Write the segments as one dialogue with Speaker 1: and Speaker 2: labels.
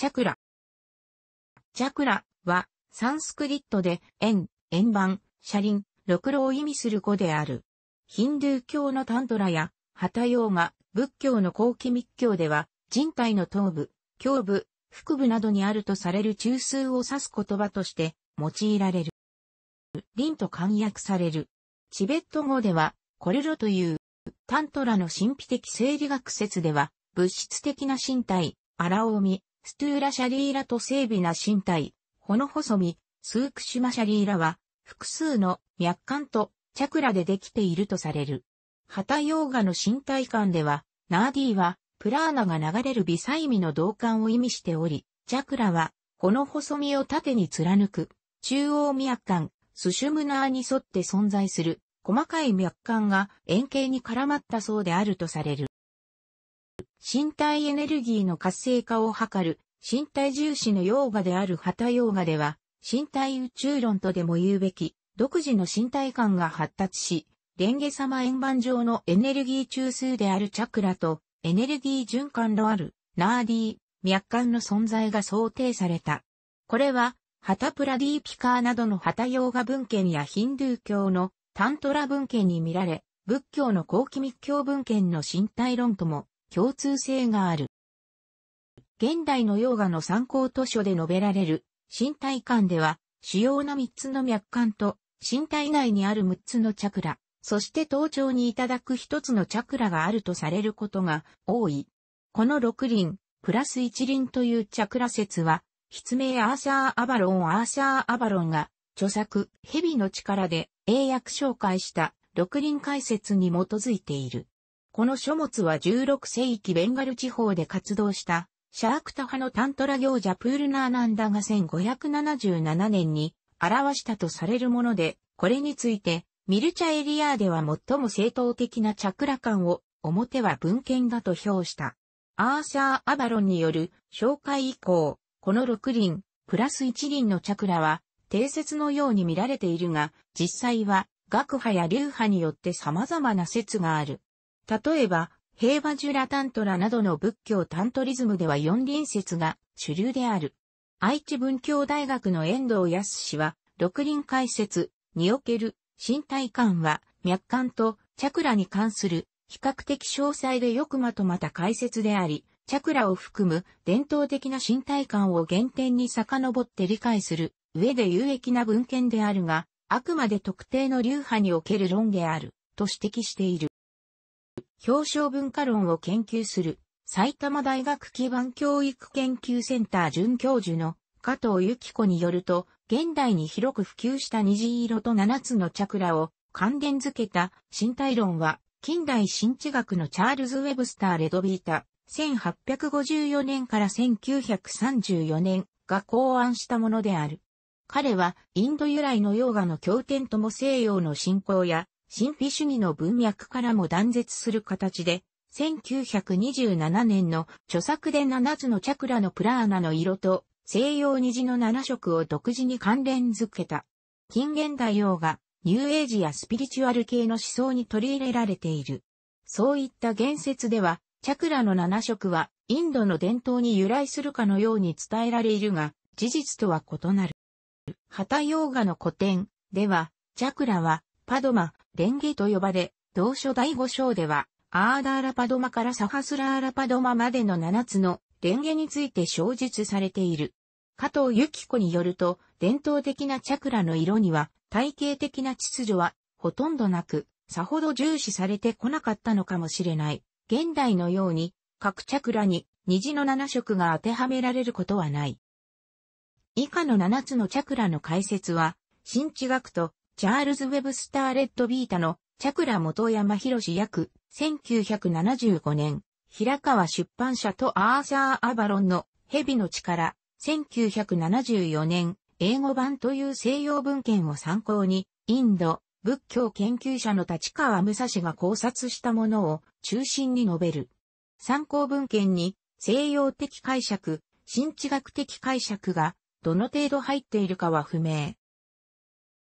Speaker 1: チャクラ。チャクラは、サンスクリットで、円、円盤、車輪、ろくろを意味する語である。ヒンドゥー教のタントラや、ハタヨーガ、仏教の後期密教では、人体の頭部、胸部、腹部などにあるとされる中枢を指す言葉として用いられる。輪と簡約される。チベット語では、コルロという、タントラの神秘的生理学説では、物質的な身体、荒尾。ストゥーラシャリーラと整備な身体、ほの細身、スークシュマシャリーラは、複数の脈管とチャクラでできているとされる。ハタヨーガの身体感では、ナーディーは、プラーナが流れる微細身の動感を意味しており、チャクラは、この細身を縦に貫く、中央脈管、スシュムナーに沿って存在する、細かい脈管が円形に絡まったそうであるとされる。身体エネルギーの活性化を図る、身体重視のヨーガであるハタヨーガでは、身体宇宙論とでも言うべき、独自の身体感が発達し、レンゲ様円盤上のエネルギー中枢であるチャクラと、エネルギー循環のある、ナーディー、脈管の存在が想定された。これは、ハタプラディーピカーなどのハタヨーガ文献やヒンドゥー教のタントラ文献に見られ、仏教の後期密教文献の身体論とも共通性がある。現代のヨーガの参考図書で述べられる身体観では、主要な3つの脈観と身体内にある6つのチャクラ、そして頭頂にいただく1つのチャクラがあるとされることが多い。この6輪、プラス1輪というチャクラ説は、筆名アーサー・アバロン・アーサー・アバロンが、著作、蛇の力で英訳紹介した六輪解説に基づいている。この書物は16世紀ベンガル地方で活動した、シャークタ派のタントラ行者プールナーナンダが1577年に表したとされるもので、これについて、ミルチャエリアーでは最も正当的なチャクラ感を、表は文献だと評した。アーサー・アバロンによる紹介以降、この6輪、プラス1輪のチャクラは、定説のように見られているが、実際は、学派や流派によって様々な説がある。例えば、平和ジュラタントラなどの仏教タントリズムでは四輪説が主流である。愛知文教大学の遠藤康氏は、六輪解説における身体感は脈感とチャクラに関する比較的詳細でよくまとまた解説であり、チャクラを含む伝統的な身体感を原点に遡って理解する上で有益な文献であるが、あくまで特定の流派における論であると指摘している。表彰文化論を研究する埼玉大学基盤教育研究センター准教授の加藤由紀子によると、現代に広く普及した虹色と7つのチャクラを関連づけた身体論は、近代新知学のチャールズ・ウェブスター・レドビータ、1854年から1934年が考案したものである。彼はインド由来のヨーガの経典とも西洋の信仰や神秘主義の文脈からも断絶する形で、1927年の著作で7つのチャクラのプラーナの色と西洋虹の7色を独自に関連づけた。近現代用がニューエイジやスピリチュアル系の思想に取り入れられている。そういった言説では、チャクラの7色はインドの伝統に由来するかのように伝えられるが、事実とは異なる。旗ヨーガの古典では、チャクラはパドマ、レンゲと呼ばれ、同書第五章では、アーダーラパドマからサハスラーラパドマまでの七つのレンゲについて詳述されている。加藤由紀子によると、伝統的なチャクラの色には、体系的な秩序は、ほとんどなく、さほど重視されてこなかったのかもしれない。現代のように、各チャクラに虹の七色が当てはめられることはない。以下の七つのチャクラの解説は、新地学とチャールズ・ウェブスター・レッド・ビータの、チャクラ元山博士約、1975年、平川出版社とアーサー・アバロンの、蛇の力、1974年、英語版という西洋文献を参考に、インド、仏教研究者の立川武蔵が考察したものを中心に述べる。参考文献に西洋的解釈、新知学的解釈がどの程度入っているかは不明。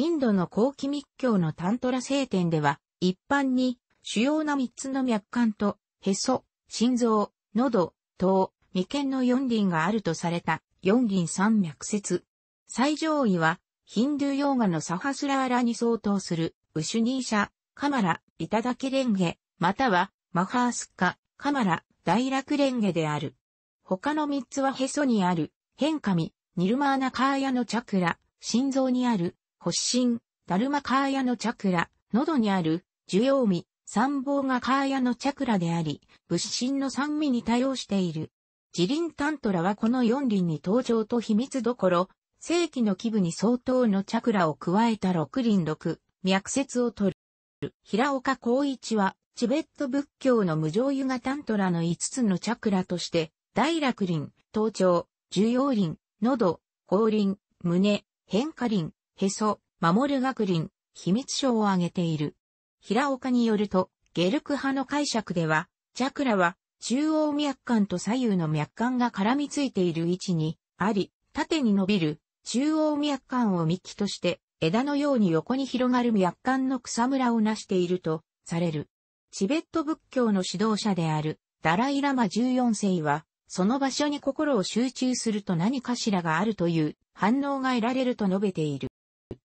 Speaker 1: インドの後期密教のタントラ聖典では、一般に主要な3つの脈管と、へそ、心臓、喉、頭、眉間の四輪があるとされた四輪三脈説。最上位は、ヒンドゥーヨーガのサハスラーラに相当する、ウシュニーシャ、カマラ、いただけレンゲ、または、マハースカ、カマラ、大楽レンゲである。他の三つはへそにある、変化神、ニルマーナカーヤのチャクラ、心臓にある、発疹、ダルマカーヤのチャクラ、喉にある、受容味、参謀がカーヤのチャクラであり、物心の酸味に対応している。自輪タントラはこの四輪に登場と秘密どころ、正規の基部に相当のチャクラを加えた六輪六、脈節を取る。平岡光一は、チベット仏教の無常湯がタントラの五つのチャクラとして、大楽輪、頭頂、重要輪、喉、後輪、胸、変化輪、へそ、守る学林、秘密書を挙げている。平岡によると、ゲルク派の解釈では、チャクラは中央脈管と左右の脈管が絡みついている位置にあり、縦に伸びる中央脈管を幹として枝のように横に広がる脈管の草むらをなしているとされる。チベット仏教の指導者であるダライラマ14世は、その場所に心を集中すると何かしらがあるという反応が得られると述べている。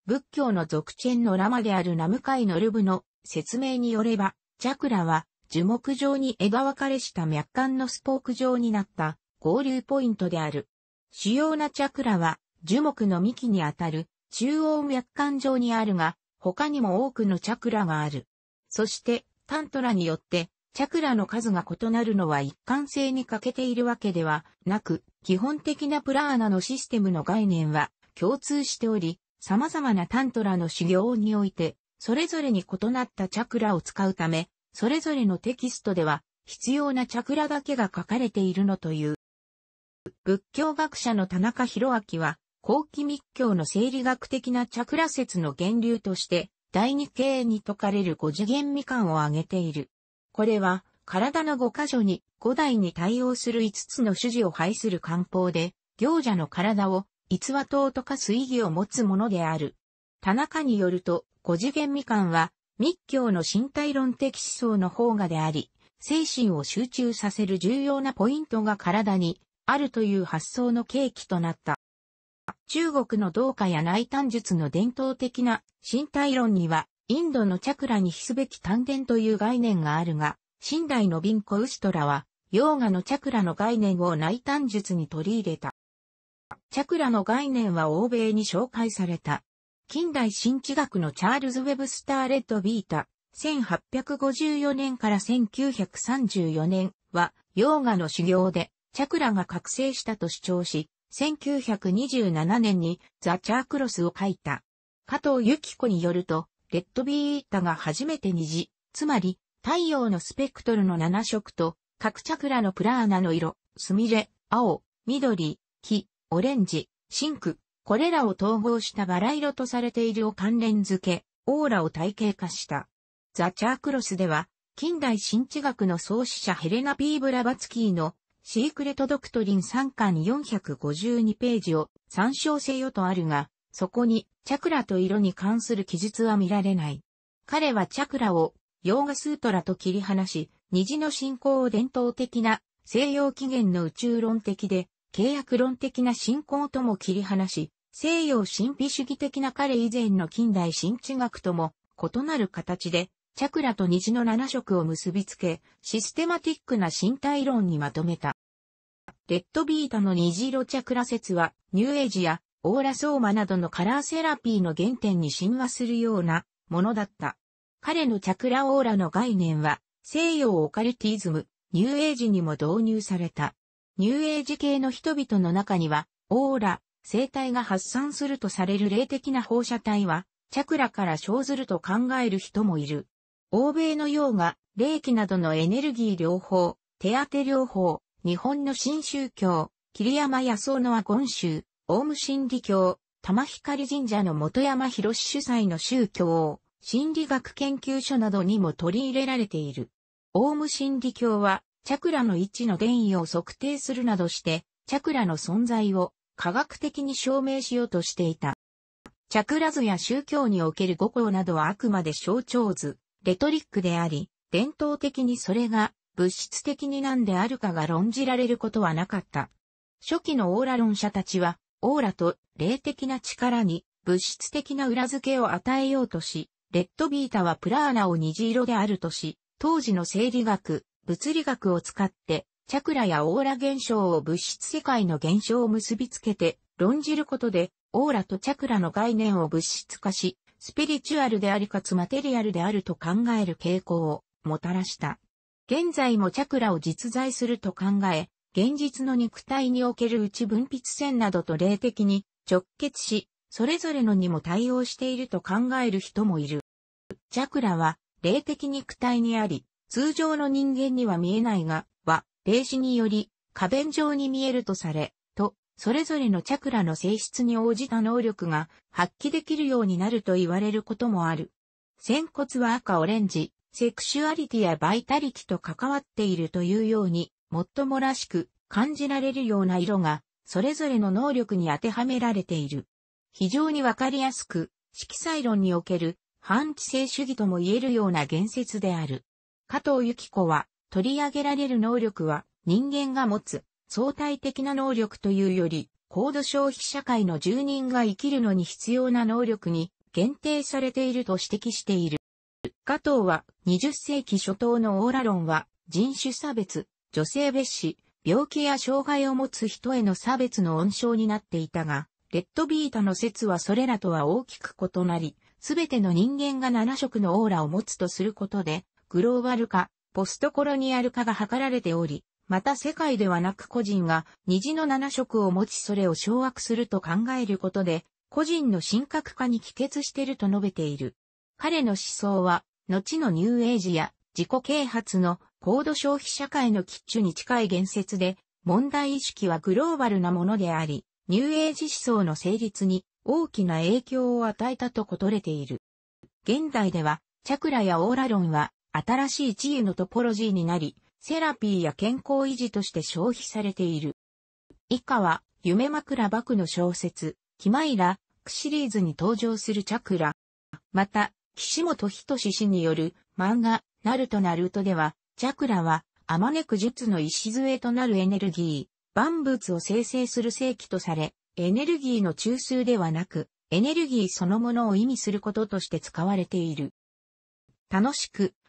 Speaker 1: 仏教の俗チェンのラマであるナムカイノルブの説明によれば、チャクラは樹木状に枝分かれした脈管のスポーク状になった合流ポイントである。主要なチャクラは樹木の幹にあたる中央脈管上にあるが、他にも多くのチャクラがある。そして、タントラによって、チャクラの数が異なるのは一貫性に欠けているわけではなく、基本的なプラーナのシステムの概念は共通しており、様々なタントラの修行において、それぞれに異なったチャクラを使うため、それぞれのテキストでは、必要なチャクラだけが書かれているのという。仏教学者の田中博明は、後期密教の生理学的なチャクラ説の源流として、第二経に説かれる五次元未完を挙げている。これは、体の五箇所に五代に対応する五つの主事を排する漢方で、行者の体を逸話等とかす意義を持つものである。田中によると、五次元未完は、密教の身体論的思想の方がであり、精神を集中させる重要なポイントが体にあるという発想の契機となった。中国の道家や内丹術の伝統的な身体論には、インドのチャクラに比すべき丹田という概念があるが、新代のビンコウシトラは、ヨーガのチャクラの概念を内丹術に取り入れた。チャクラの概念は欧米に紹介された。近代新知学のチャールズ・ウェブスター・レッド・ビータ、1854年から1934年は、ヨーガの修行で、チャクラが覚醒したと主張し、1927年にザ・チャークロスを書いた。加藤由紀子によると、レッドビータが初めて虹、つまり太陽のスペクトルの7色と、各チャクラのプラーナの色、スミレ、青、緑、木、オレンジ、シンク、これらを統合したバラ色とされているを関連付け、オーラを体系化した。ザ・チャークロスでは、近代新知学の創始者ヘレナ・ピー・ブラバツキーのシークレット・ドクトリン3巻452ページを参照せよとあるが、そこにチャクラと色に関する記述は見られない。彼はチャクラをヨーガスートラと切り離し、虹の信仰を伝統的な西洋起源の宇宙論的で契約論的な信仰とも切り離し、西洋神秘主義的な彼以前の近代神知学とも異なる形で、チャクラと虹の七色を結びつけ、システマティックな身体論にまとめた。レッドビータの虹色チャクラ説は、ニューエイジやオーラソーマなどのカラーセラピーの原点に神話するようなものだった。彼のチャクラオーラの概念は、西洋オカルティズム、ニューエイジにも導入された。ニューエイジ系の人々の中には、オーラ、生体が発散するとされる霊的な放射体は、チャクラから生ずると考える人もいる。欧米のようが、霊気などのエネルギー療法、手当て療法、日本の新宗教、桐山康夫のアゴン州、オウム真理教、玉光神社の元山博主催の宗教、心理学研究所などにも取り入れられている。オウム真理教は、チャクラの位置の電位を測定するなどして、チャクラの存在を科学的に証明しようとしていた。チャクラ図や宗教における五行などはあくまで象徴図、レトリックであり、伝統的にそれが物質的に何であるかが論じられることはなかった。初期のオーラ論者たちは、オーラと霊的な力に物質的な裏付けを与えようとし、レッドビータはプラーナを虹色であるとし、当時の生理学、物理学を使って、チャクラやオーラ現象を物質世界の現象を結びつけて論じることで、オーラとチャクラの概念を物質化し、スピリチュアルでありかつマテリアルであると考える傾向をもたらした。現在もチャクラを実在すると考え、現実の肉体における内分泌線などと霊的に直結し、それぞれのにも対応していると考える人もいる。チャクラは霊的肉体にあり、通常の人間には見えないが、は、霊視により、過弁状に見えるとされ、と、それぞれのチャクラの性質に応じた能力が発揮できるようになると言われることもある。仙骨は赤オレンジ、セクシュアリティやバイタリティと関わっているというように、もっともらしく感じられるような色が、それぞれの能力に当てはめられている。非常にわかりやすく、色彩論における反知性主義とも言えるような言説である。加藤由紀子は、取り上げられる能力は、人間が持つ相対的な能力というより、高度消費社会の住人が生きるのに必要な能力に限定されていると指摘している。加藤は20世紀初頭のオーラ論は人種差別、女性蔑視、病気や障害を持つ人への差別の温床になっていたが、レッドビータの説はそれらとは大きく異なり、すべての人間が7色のオーラを持つとすることで、グローバル化、ポストコロニアル化が図られており、また世界ではなく個人が虹の七色を持ちそれを掌握すると考えることで、個人の神格化に帰結していると述べている。彼の思想は、後のニューエイジや自己啓発の高度消費社会の喫中に近い言説で、問題意識はグローバルなものであり、ニューエイジ思想の成立に大きな影響を与えたとことれている。現代では、チャクラやオーラ論は、新しい地位のトポロジーになり、セラピーや健康維持として消費されている。以下は、夢枕幕の小説、キマイラ、クシリーズに登場するチャクラ。また、岸本人志氏による漫画、ナルトナルトでは、チャクラは、あまねく術の礎となるエネルギー、万物を生成する正規とされ、エネルギーの中枢ではなく、エネルギーそのものを意味することとして使われている。楽しく、